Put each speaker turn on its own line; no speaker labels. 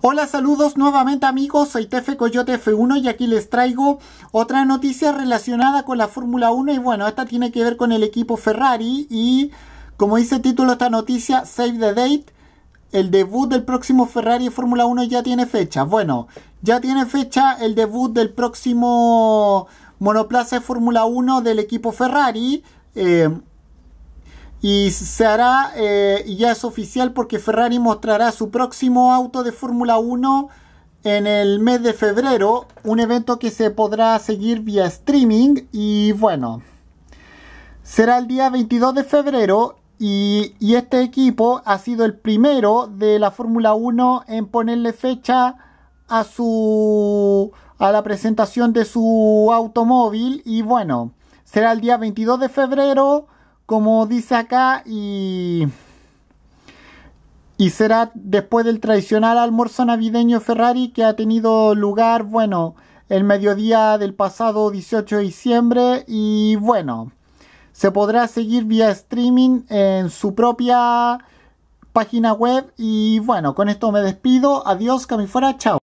Hola, saludos nuevamente amigos, soy Tefe Coyote F1 y aquí les traigo otra noticia relacionada con la Fórmula 1 y bueno, esta tiene que ver con el equipo Ferrari y como dice el título esta noticia, Save the Date, el debut del próximo Ferrari Fórmula 1 ya tiene fecha. Bueno, ya tiene fecha el debut del próximo monoplaza Fórmula 1 del equipo Ferrari. Eh, y se hará, eh, ya es oficial porque Ferrari mostrará su próximo auto de Fórmula 1 en el mes de febrero, un evento que se podrá seguir vía streaming y bueno, será el día 22 de febrero y, y este equipo ha sido el primero de la Fórmula 1 en ponerle fecha a su a la presentación de su automóvil y bueno, será el día 22 de febrero como dice acá, y, y será después del tradicional almuerzo navideño Ferrari que ha tenido lugar, bueno, el mediodía del pasado 18 de diciembre y bueno, se podrá seguir vía streaming en su propia página web y bueno, con esto me despido, adiós, que chao.